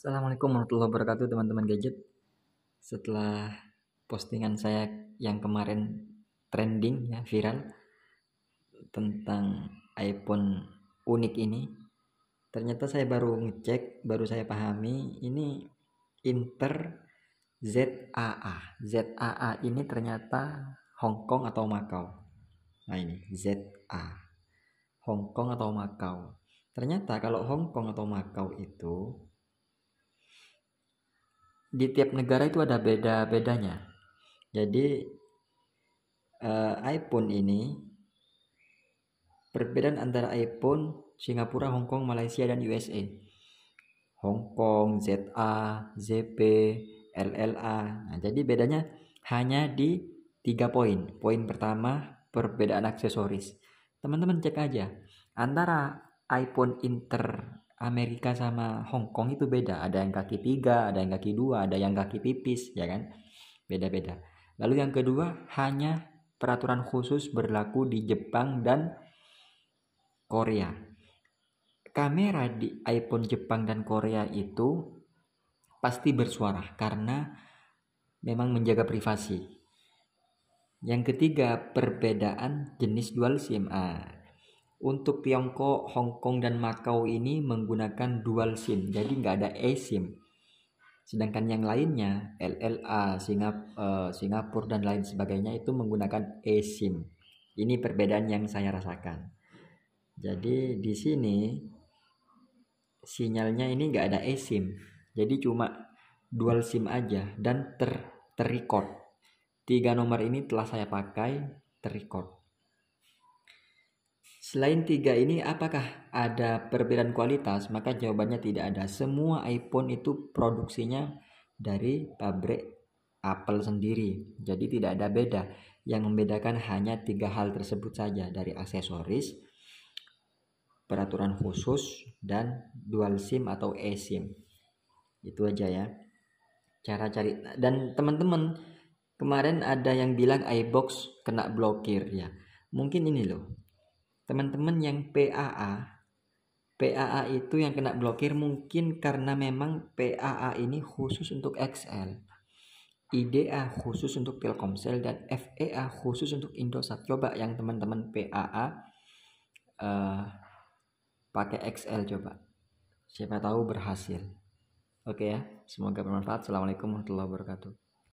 Assalamualaikum warahmatullahi wabarakatuh teman-teman gadget Setelah postingan saya yang kemarin trending ya viral Tentang iPhone unik ini Ternyata saya baru ngecek, baru saya pahami Ini Inter ZAA ZAA ini ternyata Hong Kong atau macau Nah ini ZA Hong Kong atau macau Ternyata kalau Hong Kong atau macau itu di tiap negara itu ada beda-bedanya. Jadi uh, iPhone ini perbedaan antara iPhone Singapura, Hong Kong, Malaysia dan USA. Hong Kong, ZA, ZP, LLA. Nah, jadi bedanya hanya di tiga poin. Poin pertama perbedaan aksesoris. Teman-teman cek aja antara iPhone Inter Amerika sama Hong Kong itu beda ada yang kaki tiga ada yang kaki dua ada yang kaki pipis, ya kan beda-beda lalu yang kedua hanya peraturan khusus berlaku di Jepang dan Korea kamera di iPhone Jepang dan Korea itu pasti bersuara karena memang menjaga privasi yang ketiga, perbedaan jenis dual SIM. Ah, untuk Tiongkok, Hong Kong, dan Macau ini menggunakan dual SIM, jadi nggak ada eSIM. Sedangkan yang lainnya, LLA, Singap eh, Singapura, dan lain sebagainya itu menggunakan eSIM. Ini perbedaan yang saya rasakan. Jadi di sini sinyalnya ini nggak ada eSIM, jadi cuma dual SIM aja dan ter terrecord. Tiga nomor ini telah saya pakai terrecord. Selain tiga ini, apakah ada perbedaan kualitas? Maka jawabannya tidak ada. Semua iPhone itu produksinya dari pabrik Apple sendiri. Jadi tidak ada beda. Yang membedakan hanya tiga hal tersebut saja dari aksesoris, peraturan khusus, dan dual SIM atau eSIM. Itu aja ya. Cara cari dan teman-teman kemarin ada yang bilang iBox kena blokir ya. Mungkin ini loh teman-teman yang PAA PAA itu yang kena blokir mungkin karena memang PAA ini khusus untuk XL IDA khusus untuk Telkomsel dan FEA khusus untuk Indosat. Coba yang teman-teman PAA uh, eh, pakai XL coba. Siapa tahu berhasil. Oke ya, semoga bermanfaat. Assalamualaikum warahmatullahi wabarakatuh.